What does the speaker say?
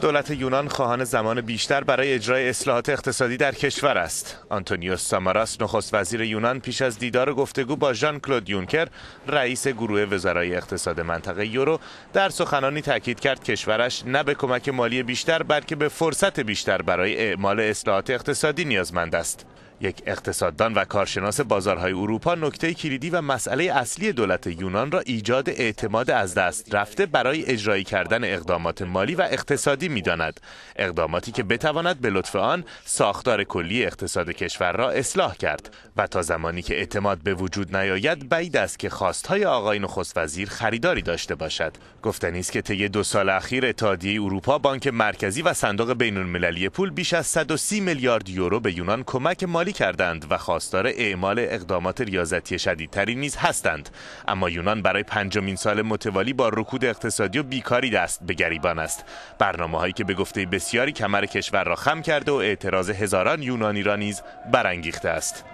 دولت یونان خواهان زمان بیشتر برای اجرای اصلاحات اقتصادی در کشور است. آنتونیوس ساماراس نخست وزیر یونان پیش از دیدار و گفتگو با ژان کلود یونکر رئیس گروه وزرای اقتصاد منطقه یورو در سخنانی تاکید کرد کشورش نه به کمک مالی بیشتر بلکه به فرصت بیشتر برای اعمال اصلاحات اقتصادی نیازمند است. یک اقتصاددان و کارشناس بازارهای اروپا نکته کلیدی و مسئله اصلی دولت یونان را ایجاد اعتماد از دست رفته برای اجرایی کردن اقدامات مالی و اقتصادی میداند اقداماتی که بتواند به لطف آن ساختار کلی اقتصاد کشور را اصلاح کرد و تا زمانی که اعتماد به وجود نیاید بعید است که خواستهای آقای نخست وزیر خریداری داشته باشد گفتنی است که طی دو سال اخیر اتحادیه اروپا بانک مرکزی و صندوق بین‌المللی پول بیش از 130 میلیارد یورو به یونان کمک مالی کردند و خواستار اعمال اقدامات ریاضتی شدیدتری نیز هستند اما یونان برای پنجمین سال متوالی با رکود اقتصادی و بیکاری دست به گریبان است برنامه هایی که به گفته بسیاری کمر کشور را خم کرده و اعتراض هزاران یونانی را نیز برانگیخته است